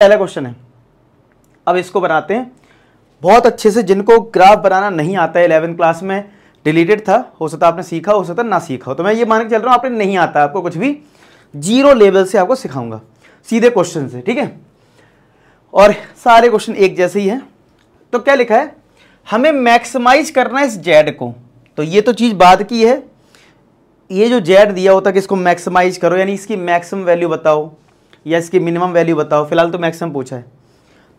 पहला क्वेश्चन है अब इसको बनाते हैं बहुत अच्छे से जिनको ग्राफ बनाना नहीं आता है इलेवन क्लास में डिलीटेड था हो सकता आपने सीखा हो सकता ना सीखा हो तो मैं ये मान के चल रहा हूँ आपने नहीं आता आपको कुछ भी जीरो लेवल से आपको सिखाऊंगा सीधे क्वेश्चन से ठीक है और सारे क्वेश्चन एक जैसे ही है तो क्या लिखा है हमें मैक्सिमाइज करना है इस जेड को तो ये तो चीज़ बाद की है ये जो जेड दिया होता है कि इसको मैक्सिमाइज करो यानी इसकी मैक्सिमम वैल्यू बताओ या इसकी मिनिमम वैल्यू बताओ फिलहाल तो मैक्सिमम पूछा है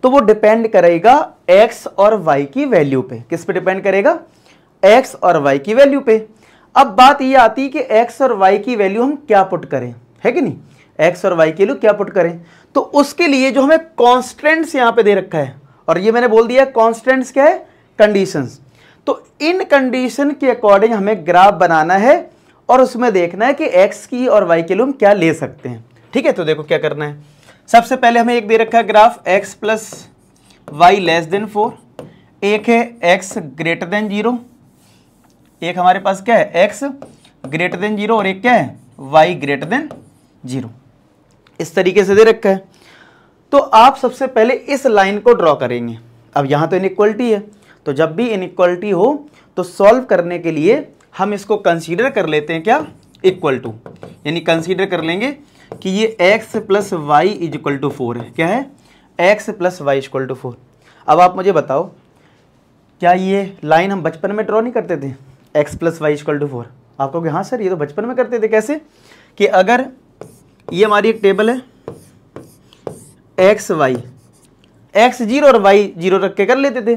तो वो डिपेंड करेगा एक्स और वाई की वैल्यू पे किस पे डिपेंड करेगा एक्स और वाई की वैल्यू पे अब बात ये आती है कि एक्स और वाई की वैल्यू हम क्या पुट करें है कि नहीं एक्स और वाई की वैल्यू क्या पुट करें तो उसके लिए जो हमें कॉन्स्टेंट्स यहाँ पे दे रखा है और ये मैंने बोल दिया कॉन्स्टेंट्स क्या है कंडीशंस तो इन कंडीशन के अकॉर्डिंग हमें ग्राफ बनाना है और उसमें देखना है कि एक्स की और वाई की वैल्यू हम क्या ले सकते हैं ठीक है तो देखो क्या करना है सबसे पहले हमें एक दे रखा है graph x plus y less than four एक है x ग्रेटर देन जीरो एक हमारे पास क्या है x ग्रेटर देन जीरो और एक क्या है y ग्रेटर देन जीरो इस तरीके से दे रखा है तो आप सबसे पहले इस लाइन को ड्रॉ करेंगे अब यहां तो इनक्वलिटी है तो जब भी इनक्वलिटी हो तो सॉल्व करने के लिए हम इसको कंसीडर कर लेते हैं क्या इक्वल टू यानी कंसीडर कर लेंगे कि ये x plus y is equal to four है क्या है x plus y equal to four अब आप मुझे बताओ क्या ये लाइन हम बचपन में ड्रॉ नहीं करते थे x plus y equal to four आप कहोगे हाँ सर ये तो बचपन में करते थे कैसे कि अगर ये हमारी एक टेबल है एक्स वाई एक्स जीरो और वाई जीरो रख के कर लेते थे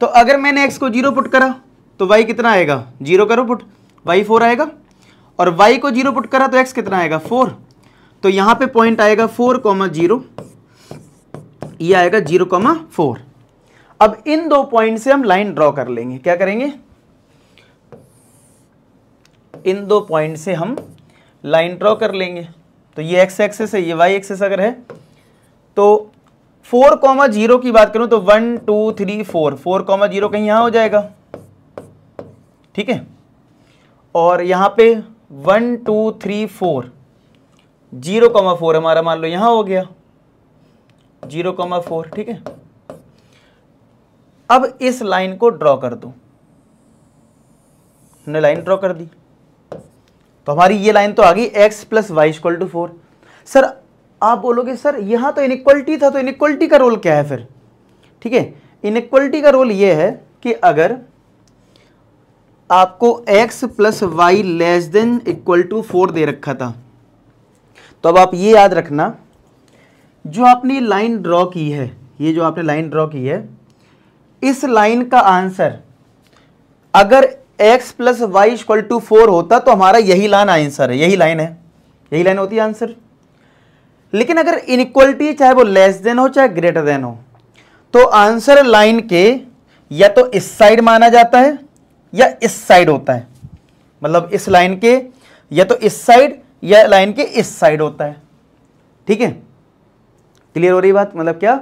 तो अगर मैंने एक्स को जीरो पुट करा तो वाई कितना आएगा जीरो करो पुट वाई फोर आएगा और वाई को जीरो पुट करा तो एक्स कितना आएगा फोर तो यहां पे पॉइंट आएगा फोर कॉमा जीरो आएगा जीरो कॉमा फोर अब इन दो पॉइंट से हम लाइन ड्रॉ कर लेंगे क्या करेंगे इन दो पॉइंट से हम लाइन ड्रॉ कर लेंगे तो ये एक्स एक्सेस है ये वाई एक्सेस अगर है तो फोर कॉमा जीरो की बात करूं तो one two three four four comma zero कहीं यहां हो जाएगा ठीक है और यहां पे one two three four zero comma four हमारा मान लो यहां हो गया जीरो कॉमा फोर ठीक है अब इस लाइन को ड्रॉ कर दो हमने लाइन ड्रॉ कर दी तो हमारी ये लाइन तो आ गई x plus y equal to four sir आप बोलोगे सर यहां तो इनक्वलिटी था तो इनक्वलिटी का रोल क्या है फिर ठीक है इनक्वलिटी का रोल ये है कि अगर आपको x plus y less than equal to four दे रखा था तो अब आप ये याद रखना जो आपने लाइन ड्रॉ की है ये जो आपने लाइन ड्रॉ की है इस लाइन का आंसर अगर x plus y equal to four होता तो हमारा यही लाइन आंसर है यही लाइन है यही लाइन होती है आंसर लेकिन अगर इनक्वलिटी चाहे वो लेस देन हो चाहे ग्रेटर देन हो तो आंसर लाइन के या तो इस साइड माना जाता है या इस साइड होता है मतलब इस लाइन के या तो इस साइड या लाइन के इस साइड होता है ठीक है क्लियर हो रही बात मतलब क्या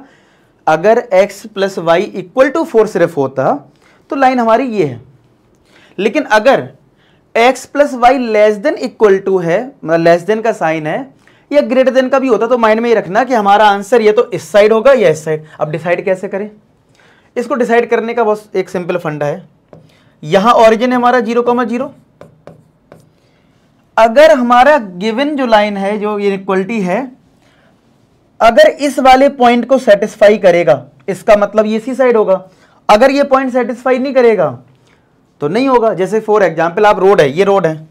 अगर x plus y equal to four सिर्फ होता तो लाइन हमारी ये है लेकिन अगर x plus y less than equal to है मतलब लेस देन का साइन है या ग्रेटर देन का भी होता तो माइंड में ये रखना कि हमारा आंसर ये तो इस साइड होगा या इस साइड अब डिसाइड कैसे करें इसको डिसाइड करने का बहुत एक सिंपल फंडा है यहां ऑरिजिन है हमारा जीरो कॉमा जीरो अगर हमारा गिवन जो लाइन है जो इक्वलिटी है अगर इस वाले पॉइंट को सेटिस्फाई करेगा इसका मतलब ये सी साइड होगा अगर ये पॉइंट सेटिस्फाई नहीं करेगा तो नहीं होगा जैसे फॉर एग्जाम्पल आप रोड है ये रोड है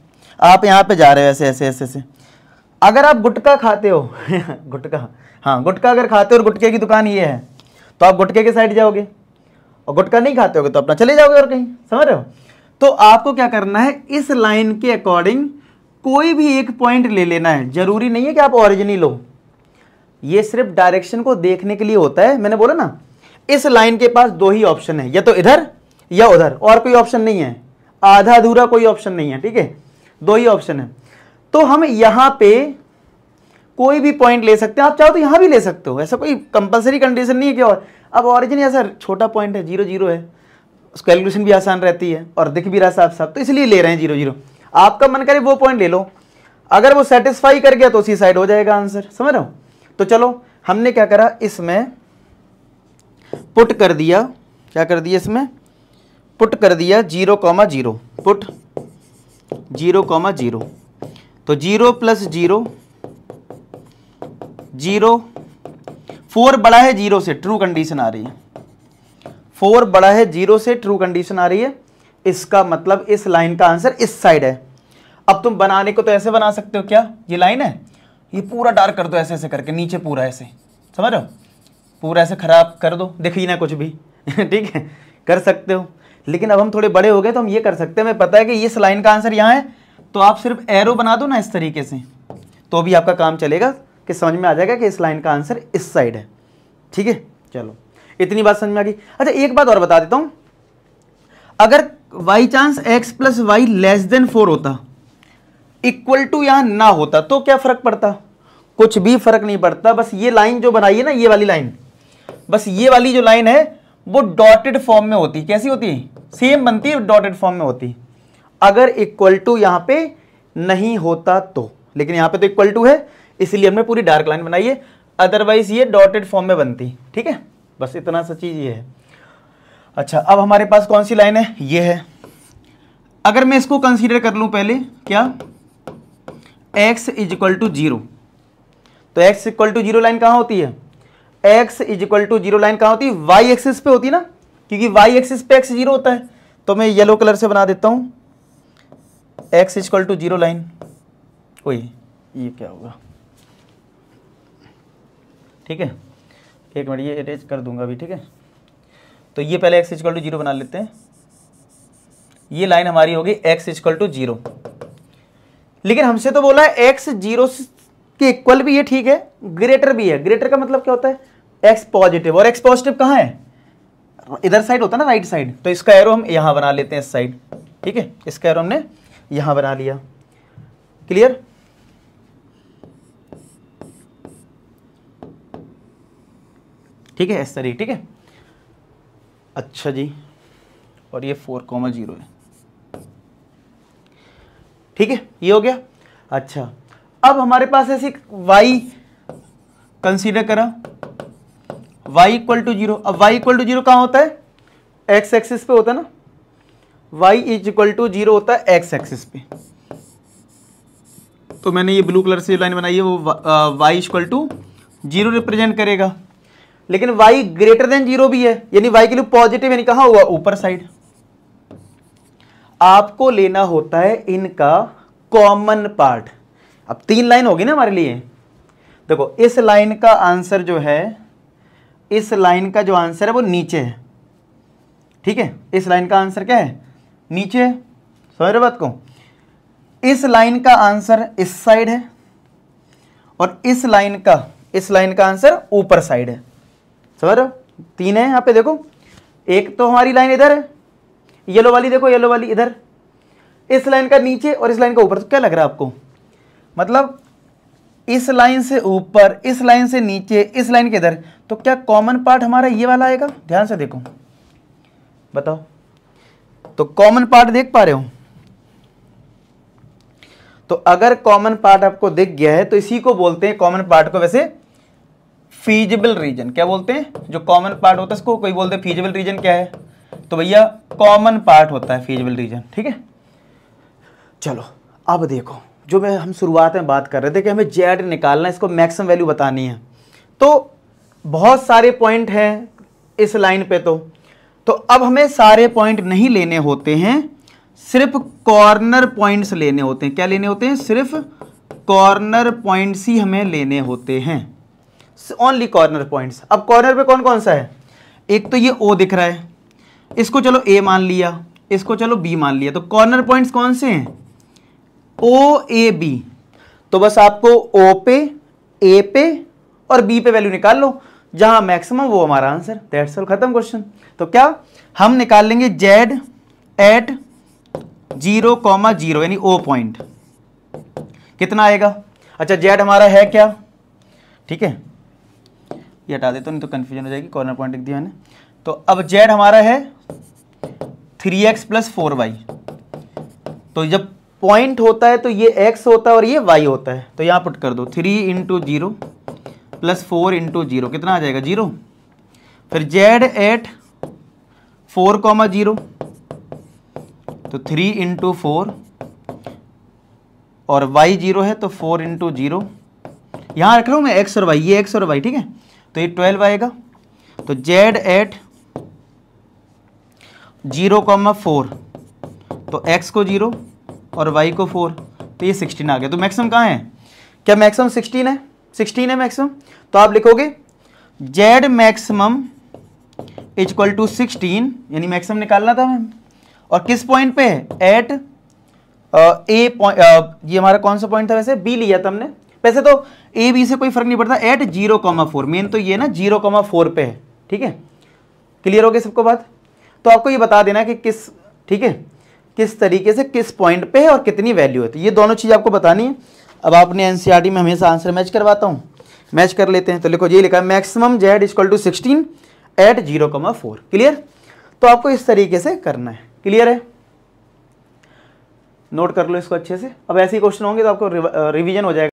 आप यहां पे जा रहे हो ऐसे ऐसे ऐसे ऐसे अगर आप गुटका खाते हो गुटका हाँ गुटका अगर खाते हो और गुटके की दुकान ये है तो आप गुटके के साइड जाओगे और गुटका नहीं खाते होगे तो अपना चले जाओगे और कहीं समझ रहे हो तो आपको क्या करना है इस लाइन के अकॉर्डिंग कोई भी एक पॉइंट ले लेना है जरूरी नहीं है कि आप ऑरिजिन ही लो ये सिर्फ डायरेक्शन को देखने के लिए होता है मैंने बोला ना इस लाइन के पास दो ही ऑप्शन है या तो इधर या उधर और कोई ऑप्शन नहीं है आधा अधूरा कोई ऑप्शन नहीं है ठीक है दो ही ऑप्शन है तो हम यहां पे कोई भी पॉइंट ले सकते हैं आप चाहो तो यहां भी ले सकते हो ऐसा कोई कंपलसरी कंडीशन नहीं है कि और अब ऑरिजिन ऐसा छोटा पॉइंट है जीरो जीरो है कैलकुलेशन भी आसान रहती है और दिख भी रहा साफ साफ तो इसलिए ले रहे हैं जीरो जीरो आपका मन करे वो पॉइंट ले लो अगर वो सेटिस्फाई कर गया तो उसी साइड हो जाएगा आंसर समझ रहे हो तो चलो हमने क्या करा इसमें पुट कर दिया क्या कर दिया इसमें पुट कर दिया zero comma zero put zero comma zero तो zero plus zero zero four बड़ा है जीरो से ट्रू कंडीशन आ रही है फोर बड़ा है जीरो से ट्रू कंडीशन आ रही है इसका मतलब इस लाइन का आंसर इस साइड है अब तुम बनाने को तो ऐसे बना सकते हो क्या ये लाइन है ये पूरा डार्क कर दो ऐसे ऐसे करके नीचे पूरा ऐसे समझ रहे हो पूरा ऐसे ख़राब कर दो ही ना कुछ भी ठीक है कर सकते हो लेकिन अब हम थोड़े बड़े हो गए तो हम ये कर सकते हैं हमें पता है कि इस लाइन का आंसर यहाँ है तो आप सिर्फ एरो बना दो ना इस तरीके से तो भी आपका काम चलेगा कि समझ में आ जाएगा कि इस लाइन का आंसर इस साइड है ठीक है चलो इतनी बात समझ में आ गई अच्छा एक बात और बता देता हूँ अगर by chance x plus y less than four होता इक्वल टू यहां ना होता तो क्या फर्क पड़ता कुछ भी फर्क नहीं पड़ता बस ये लाइन जो बनाई है ना ये वाली लाइन बस ये वाली जो लाइन है वो डॉटेड फॉर्म में होती कैसी होती सेम बनती है डॉटेड फॉर्म में होती अगर इक्वल टू यहां पे नहीं होता तो लेकिन यहां पे तो इक्वल टू है इसलिए हमने पूरी डार्क लाइन बनाई है अदरवाइज ये डॉटेड फॉर्म में बनती ठीक है बस इतना सा चीज़ ये है अच्छा अब हमारे पास कौन सी लाइन है ये है अगर मैं इसको कंसीडर कर लूँ पहले क्या x is equal to zero तो x equal to zero line कहां होती है x is equal to zero line कहां होती है वाई एक्सिस पे होती है ना क्योंकि वाई एक्सिस पे एक्स जीरो होता है तो मैं येलो कलर से बना देता हूं x is equal to zero line वही ये क्या होगा ठीक है एक मिनट ये अरेज कर दूंगा अभी ठीक है तो ये पहले एक्स इजकल टू जीरो बना लेते हैं ये लाइन हमारी होगी एक्स इजकल टू जीरो लेकिन हमसे तो बोला है एक्स जीरो के इक्वल भी है ठीक है ग्रेटर भी है ग्रेटर का मतलब क्या होता है एक्स पॉजिटिव और एक्स पॉजिटिव कहाँ है इधर साइड होता है ना राइट साइड तो इसका एरो हम यहाँ बना लेते हैं इस साइड ठीक है इसका एरो हमने यहाँ बना लिया क्लियर ठीक है इस तरीके ठीक है अच्छा जी और ये फोर कॉमा जीरो है ठीक है ये हो गया अच्छा अब हमारे पास ऐसी वाई कंसीडर करा वाई इक्वल टू जीरो अब वाई इक्वल टू जीरो कहां होता है एक्स एक्सिस पे होता है ना y is equal to zero होता है एक्स एक्सिस पे तो मैंने ये ब्लू कलर से लाइन बनाई है वो y equal to zero represent करेगा लेकिन वाई ग्रेटर देन जीरो भी है यानी वाई के लिए पॉजिटिव यानी कहा हुआ ऊपर साइड आपको लेना होता है इनका कॉमन पार्ट अब तीन लाइन होगी ना हमारे लिए देखो इस लाइन का आंसर जो है इस लाइन का जो आंसर है वो नीचे है ठीक है इस लाइन का आंसर क्या है नीचे है समझ बात को इस लाइन का आंसर इस साइड है और इस लाइन का इस लाइन का आंसर ऊपर साइड है समझ रहे तीन है यहां पे देखो एक तो हमारी लाइन इधर है येलो वाली देखो येलो वाली इधर इस लाइन का नीचे और इस लाइन का ऊपर तो क्या लग रहा है आपको मतलब इस लाइन से ऊपर इस लाइन से नीचे इस लाइन के इधर तो क्या कॉमन पार्ट हमारा ये वाला आएगा ध्यान से देखो बताओ तो कॉमन पार्ट देख पा रहे हो तो अगर कॉमन पार्ट आपको दिख गया है तो इसी को बोलते हैं कॉमन पार्ट को वैसे फीजिबल रीजन क्या बोलते हैं जो कॉमन पार्ट होता है इसको कोई बोलते हैं फीजिबल रीजन क्या है तो भैया कॉमन पार्ट होता है फीजबल रीजन ठीक है चलो अब देखो जो मैं हम शुरुआत में बात कर रहे थे कि हमें जेड निकालना है इसको मैक्सिमम वैल्यू बतानी है तो बहुत सारे पॉइंट हैं इस लाइन पे तो तो अब हमें सारे पॉइंट नहीं लेने होते हैं सिर्फ कॉर्नर पॉइंट्स लेने होते हैं क्या लेने होते हैं सिर्फ कॉर्नर पॉइंट्स ही हमें लेने होते हैं ओनली कॉर्नर पॉइंट्स अब कॉर्नर पे कौन कौन सा है एक तो ये ओ दिख रहा है इसको चलो ए मान लिया इसको चलो बी मान लिया तो कॉर्नर पॉइंट्स कौन से हैं ओ ए बी तो बस आपको ओ पे ए पे और बी पे वैल्यू निकाल लो जहां मैक्सिमम वो हमारा आंसर दैट्स ऑल खत्म क्वेश्चन तो क्या हम निकाल लेंगे Z at zero comma zero यानी ओ पॉइंट कितना आएगा अच्छा जेड हमारा है क्या ठीक है ये हटा देता तो नहीं तो कंफ्यूजन हो जाएगी कॉर्नर पॉइंट लिख दिया मैंने तो अब जेड हमारा है three x plus four y तो जब पॉइंट होता है तो ये एक्स होता है और ये वाई होता है तो यहाँ पुट कर दो three into zero plus four into zero कितना आ जाएगा जीरो फिर Z at four comma zero तो थ्री इंटू फोर और वाई जीरो है तो फोर इंटू जीरो यहाँ रख रहा हूँ मैं एक्स और वाई ये एक्स और वाई ठीक है तो ये ट्वेल्व आएगा तो Z at zero comma four तो एक्स को जीरो और वाई को फोर तो ये सिक्सटीन आ गया तो मैक्सिमम कहाँ है क्या मैक्सिमम सिक्सटीन है सिक्सटीन है मैक्सिमम तो आप लिखोगे Z maximum is equal to sixteen यानी मैक्सिमम निकालना था मैम और किस पॉइंट पे है एट ए पॉइंट ये हमारा कौन सा पॉइंट था वैसे बी लिया था हमने वैसे तो ए बी से कोई फर्क नहीं पड़ता एट जीरो कॉमा फोर मेन तो ये ना जीरो कॉमा फोर पे है ठीक है क्लियर हो गया सबको बात तो आपको ये बता देना कि किस ठीक है किस तरीके से किस पॉइंट पे है और कितनी वैल्यू है तो ये दोनों चीज़ आपको बतानी है अब आपने एन e में हमेशा आंसर मैच करवाता हूँ मैच कर लेते हैं तो लिखो ये लिखा maximum Z is equal to sixteen at zero comma four clear तो आपको इस तरीके से करना है क्लियर है नोट कर लो इसको अच्छे से अब ऐसे ही क्वेश्चन होंगे तो आपको रिव, रिवीजन हो जाएगा